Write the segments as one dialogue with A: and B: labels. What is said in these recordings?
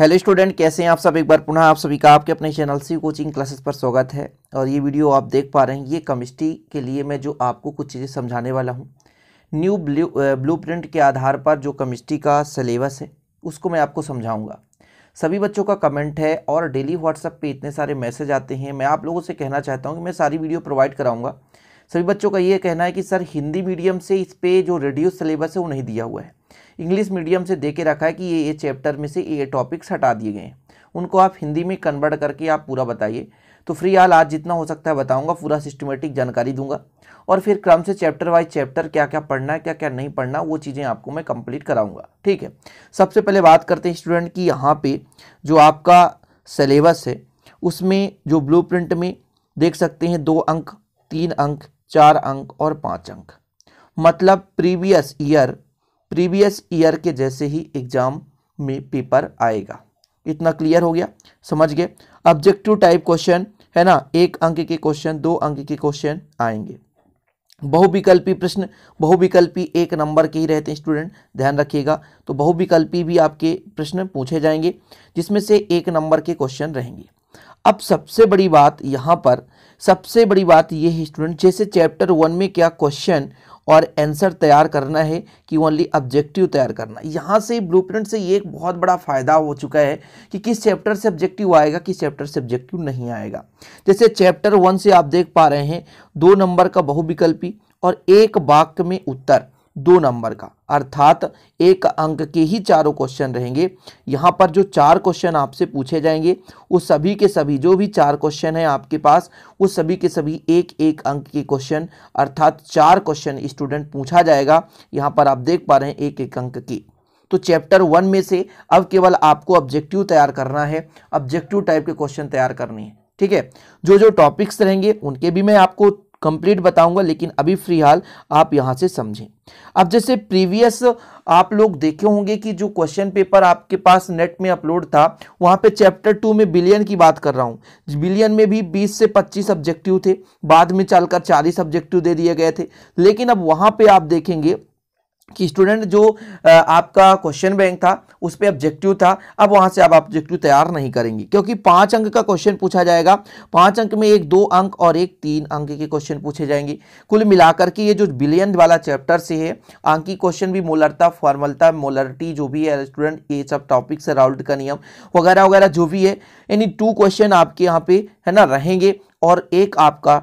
A: hello student कैसे हैं आप सब एक बार पुनः आप सभी का आपके अपने चैनल सी कोचिंग क्लासेस पर स्वागत है और ये वीडियो आप देख पा रहे हैं ये केमिस्ट्री के लिए मैं जो आपको कुछ चीज़ें समझाने वाला हूँ न्यू ब्लू प्रिंट के आधार पर जो केमिस्ट्री का सिलेबस है उसको मैं आपको समझाऊँगा सभी बच्चों का कमेंट है और डेली व्हाट्सअप पर इतने सारे मैसेज आते हैं मैं आप लोगों से कहना चाहता हूँ कि मैं सारी वीडियो प्रोवाइड कराऊँगा सभी बच्चों का ये कहना है कि सर हिंदी मीडियम से इस पर जो रेडियो सिलेबस है वो नहीं दिया हुआ है इंग्लिश मीडियम से दे के रखा है कि ये ये चैप्टर में से ये टॉपिक्स हटा दिए गए हैं उनको आप हिंदी में कन्वर्ट करके आप पूरा बताइए तो फ्री आल आज जितना हो सकता है बताऊंगा पूरा सिस्टमेटिक जानकारी दूंगा और फिर क्रम से चैप्टर वाइज चैप्टर क्या क्या पढ़ना है क्या क्या नहीं पढ़ना वो चीज़ें आपको मैं कंप्लीट कराऊंगा ठीक है सबसे पहले बात करते हैं स्टूडेंट की यहाँ पे जो आपका सिलेबस है उसमें जो ब्लू प्रिंट में देख सकते हैं दो अंक तीन अंक चार अंक और पाँच अंक मतलब प्रीवियस ईयर प्रीवियस ईयर के जैसे ही एग्जाम में पेपर आएगा इतना क्लियर हो गया समझ गए ऑब्जेक्टिव टाइप क्वेश्चन है ना एक अंक के क्वेश्चन दो अंक के क्वेश्चन आएंगे बहुविकल्पी प्रश्न बहुविकल्पी एक नंबर के ही रहते हैं स्टूडेंट ध्यान रखिएगा तो बहुविकल्पी भी आपके प्रश्न पूछे जाएंगे जिसमें से एक नंबर के क्वेश्चन रहेंगे अब सबसे बड़ी बात यहाँ पर सबसे बड़ी बात ये है स्टूडेंट जैसे चैप्टर वन में क्या क्वेश्चन और आंसर तैयार करना है कि ओनली ऑब्जेक्टिव तैयार करना यहाँ से ब्लूप्रिंट से ये एक बहुत बड़ा फ़ायदा हो चुका है कि किस चैप्टर से ऑब्जेक्टिव आएगा किस चैप्टर से ऑब्जेक्टिव नहीं आएगा जैसे चैप्टर वन से आप देख पा रहे हैं दो नंबर का बहुविकल्पी और एक वाक्य में उत्तर दो नंबर का अर्थात एक अंक के ही चारों क्वेश्चन रहेंगे यहाँ पर जो चार क्वेश्चन आपसे पूछे जाएंगे वो सभी के सभी जो भी चार क्वेश्चन हैं आपके पास वो सभी के सभी एक एक अंक के क्वेश्चन अर्थात चार क्वेश्चन स्टूडेंट पूछा जाएगा यहाँ पर आप देख पा रहे हैं एक एक अंक के तो चैप्टर वन में से अब केवल आपको ऑब्जेक्टिव तैयार करना है ऑब्जेक्टिव टाइप के क्वेश्चन तैयार करने हैं ठीक है जो जो टॉपिक्स रहेंगे उनके भी मैं आपको कंप्लीट बताऊंगा लेकिन अभी फिलहाल आप यहाँ से समझें अब जैसे प्रीवियस आप लोग देखे होंगे कि जो क्वेश्चन पेपर आपके पास नेट में अपलोड था वहाँ पे चैप्टर टू में बिलियन की बात कर रहा हूँ बिलियन में भी 20 से 25 सब्जेक्टिव थे बाद में चलकर 40 ही सब्जेक्टिव दे दिए गए थे लेकिन अब वहाँ पे आप देखेंगे कि स्टूडेंट जो आपका क्वेश्चन बैंक था उस पर ऑब्जेक्टिव था अब वहाँ से आप ऑब्जेक्टिव तैयार नहीं करेंगे क्योंकि पाँच अंक का क्वेश्चन पूछा जाएगा पाँच अंक में एक दो अंक और एक तीन अंक के क्वेश्चन पूछे जाएंगे कुल मिलाकर के ये जो बिलियन वाला चैप्टर से है अंकी क्वेश्चन भी मोलरता फॉर्मलता मोलरिटी जो भी है स्टूडेंट ये सब टॉपिक से राउल्ड का नियम वगैरह वगैरह जो भी है यानी टू क्वेश्चन आपके यहाँ पे है ना रहेंगे और एक आपका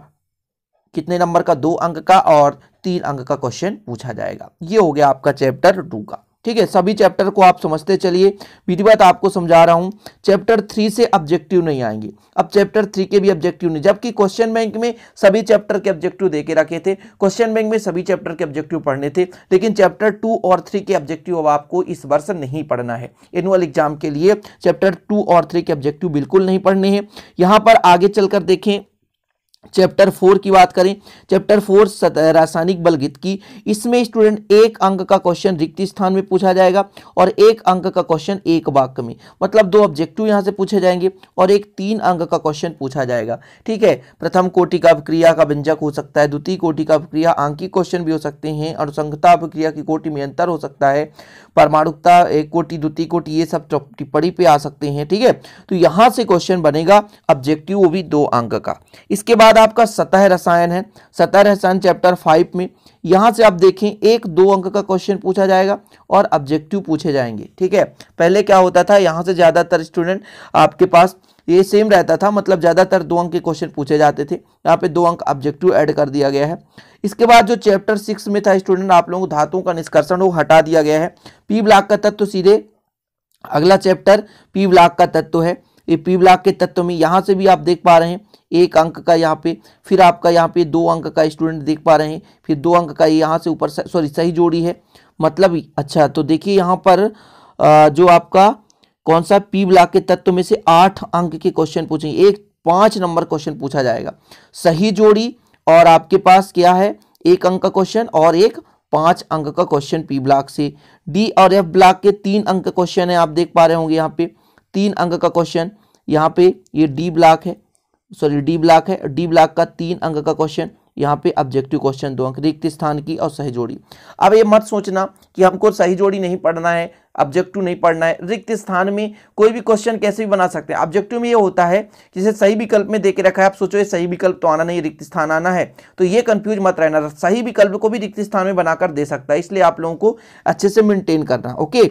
A: कितने नंबर का दो अंक का और तीन अंक का क्वेश्चन पूछा जाएगा ये हो गया आपका चैप्टर टू का ठीक है सभी चैप्टर को आप समझते चलिए बीती बात आपको समझा रहा हूं चैप्टर थ्री से ऑब्जेक्टिव नहीं आएंगे अब चैप्टर थ्री के भी ऑब्जेक्टिव नहीं जबकि क्वेश्चन बैंक में सभी चैप्टर के ऑब्जेक्टिव देके रखे थे क्वेश्चन बैंक में सभी चैप्टर के ऑब्जेक्टिव पढ़ने थे लेकिन चैप्टर टू और थ्री के ऑब्जेक्टिव अब आपको इस वर्ष नहीं पढ़ना है एनुअल एग्जाम के लिए चैप्टर टू और थ्री के ऑब्जेक्टिव बिल्कुल नहीं पढ़ने हैं यहां पर आगे चलकर देखें चैप्टर फोर की बात करें चैप्टर फोर रासायनिक बलगित की इसमें स्टूडेंट एक अंक का क्वेश्चन रिक्त स्थान में पूछा जाएगा और एक अंक का क्वेश्चन एक वाक्य में मतलब दो ऑब्जेक्टिव यहाँ से पूछे जाएंगे और एक तीन अंक का क्वेश्चन पूछा जाएगा ठीक है प्रथम कोटि का अभिक्रिया का व्यंजक हो सकता है द्वितीय कोटि का अभिक्रिया आंकी क्वेश्चन भी हो सकते हैं अनुसंगता अभिक्रिया की कोटि में अंतर हो सकता है परमाणुकता एक कोटि द्वितीय कोटि ये सब तो टिप्पणी पे आ सकते हैं ठीक है तो यहाँ से क्वेश्चन बनेगा ऑब्जेक्टिव वो भी दो अंक का इसके बाद बाद आपका सतह रसायन है सतह रसायन चैप्टर फाइव में यहां से आप देखें एक दो अंक का क्वेश्चन पूछा जाएगा और ऑब्जेक्टिव पूछे जाएंगे ठीक है पहले क्या होता था यहां से ज़्यादातर स्टूडेंट आपके पास ये सेम रहता था मतलब ज़्यादातर दो अंक के क्वेश्चन पूछे जाते थे यहाँ पे दो अंक ऑब्जेक्टिव ऐड कर दिया गया है इसके बाद जो चैप्टर सिक्स में था स्टूडेंट आप लोगों को धातुओं का निष्कर्षण वो हटा दिया गया है पी ब्लॉक का तत्व तो सीधे अगला चैप्टर पी ब्लॉक का तत्व तो है ये पी ब्लॉक के तत्व में यहाँ से भी आप देख पा रहे हैं एक अंक का यहाँ पे फिर आपका यहाँ पे दो अंक का स्टूडेंट देख पा रहे हैं फिर दो अंक का यहाँ से ऊपर सॉरी सही जोड़ी है मतलब अच्छा तो देखिए यहाँ पर जो आपका कौन सा पी ब्लॉक के तत्व में से आठ अंक के क्वेश्चन पूछेंगे एक पाँच नंबर क्वेश्चन पूछा जाएगा सही जोड़ी और आपके पास क्या है एक अंक का क्वेश्चन और एक पाँच अंक का क्वेश्चन पी ब्लॉक से डी और एफ ब्लॉक के तीन अंक क्वेश्चन है आप देख पा रहे होंगे यहाँ पे तीन अंक का क्वेश्चन यहाँ पे ये डी ब्लॉक है सॉरी डी ब्लॉक है डी ब्लॉक का तीन अंक का क्वेश्चन यहाँ पे ऑब्जेक्टिव क्वेश्चन दो अंक रिक्त स्थान की और सही जोड़ी अब ये मत सोचना कि हमको सही जोड़ी नहीं पढ़ना है ऑब्जेक्टिव नहीं पढ़ना है रिक्त स्थान में कोई भी क्वेश्चन कैसे भी बना सकते हैं ऑब्जेक्टिव में ये होता है जिसे सही विकल्प में देके रखा है आप सोचो ये सही विकल्प तो आना नहीं रिक्त स्थान आना है तो ये कंफ्यूज मत रहना सही विकल्प को भी रिक्त स्थान में बनाकर दे सकता है इसलिए आप लोगों को अच्छे से मेनटेन करना ओके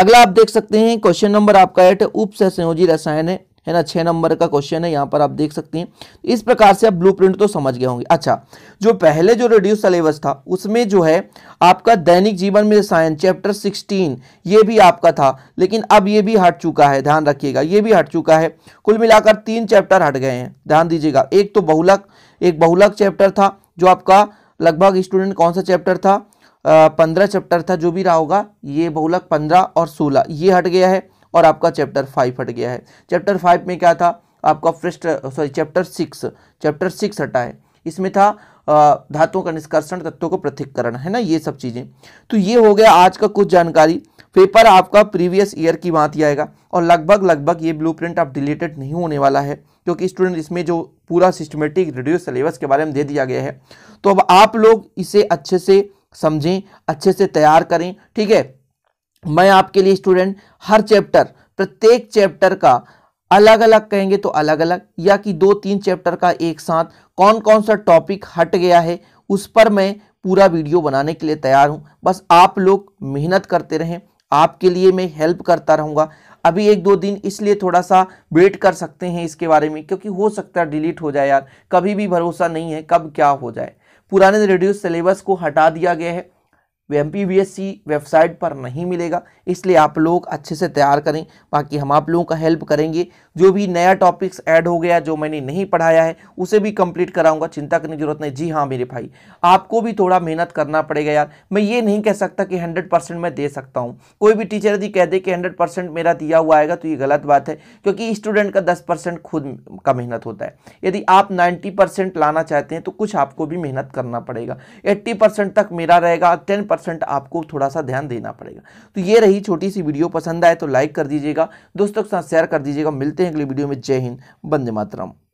A: अगला आप देख सकते हैं क्वेश्चन नंबर आपका एट उप संयोजी रसायन है है ना छः नंबर का क्वेश्चन है यहाँ पर आप देख सकते हैं इस प्रकार से आप ब्लूप्रिंट तो समझ गए होंगे अच्छा जो पहले जो रिड्यूस सिलेबस था उसमें जो है आपका दैनिक जीवन में रसायन चैप्टर 16 ये भी आपका था लेकिन अब ये भी हट चुका है ध्यान रखिएगा ये भी हट चुका है कुल मिलाकर तीन चैप्टर हट गए हैं ध्यान दीजिएगा एक तो बहुलक एक बहुलक चैप्टर था जो आपका लगभग स्टूडेंट कौन सा चैप्टर था पंद्रह चैप्टर था जो भी रहा होगा ये बहुलक पंद्रह और सोलह ये हट गया है और आपका चैप्टर फाइव हट गया है चैप्टर फाइव में क्या था आपका first sorry chapter six chapter six हटा है इसमें था धातुओं का निष्कर्षण तत्वों को पृथककरण है ना ये सब चीज़ें तो ये हो गया आज का कुछ जानकारी पेपर आपका प्रीवियस ईयर की बात ही आएगा और लगभग लगभग ये ब्लू प्रिंट आप डिलीटेड नहीं होने वाला है क्योंकि स्टूडेंट इसमें जो पूरा सिस्टमेटिक रिड्यूस सिलेबस के बारे में दे दिया गया है तो अब आप लोग इसे अच्छे से समझें अच्छे से तैयार करें ठीक है मैं आपके लिए स्टूडेंट हर चैप्टर प्रत्येक चैप्टर का अलग अलग कहेंगे तो अलग अलग या कि दो तीन चैप्टर का एक साथ कौन कौन सा टॉपिक हट गया है उस पर मैं पूरा वीडियो बनाने के लिए तैयार हूँ बस आप लोग मेहनत करते रहें आपके लिए मैं हेल्प करता रहूँगा अभी एक दो दिन इसलिए थोड़ा सा वेट कर सकते हैं इसके बारे में क्योंकि हो सकता है डिलीट हो जाए यार कभी भी भरोसा नहीं है कब क्या हो जाए पुराने रिड्यूस सिलेबस को हटा दिया गया है वे एम पी वेबसाइट पर नहीं मिलेगा इसलिए आप लोग अच्छे से तैयार करें बाकी हम आप लोगों का हेल्प करेंगे जो भी नया टॉपिक्स ऐड हो गया जो मैंने नहीं पढ़ाया है उसे भी कंप्लीट कराऊंगा चिंता करने की जरूरत नहीं जी हाँ मेरे भाई आपको भी थोड़ा मेहनत करना पड़ेगा यार मैं ये नहीं कह सकता कि हंड्रेड परसेंट मैं दे सकता हूँ कोई भी टीचर यदि कह दे कि हंड्रेड परसेंट मेरा दिया हुआ आएगा तो ये गलत बात है क्योंकि स्टूडेंट का दस परसेंट खुद का मेहनत होता है यदि आप नाइन्टी परसेंट लाना चाहते हैं तो कुछ आपको भी मेहनत करना पड़ेगा एट्टी परसेंट तक मेरा रहेगा टेन परसेंट आपको थोड़ा सा ध्यान देना पड़ेगा तो ये रही छोटी सी वीडियो पसंद आए तो लाइक कर दीजिएगा दोस्तों के साथ शेयर कर दीजिएगा मिलते हैं अगली वीडियो में जय हिंद बंदे मातरम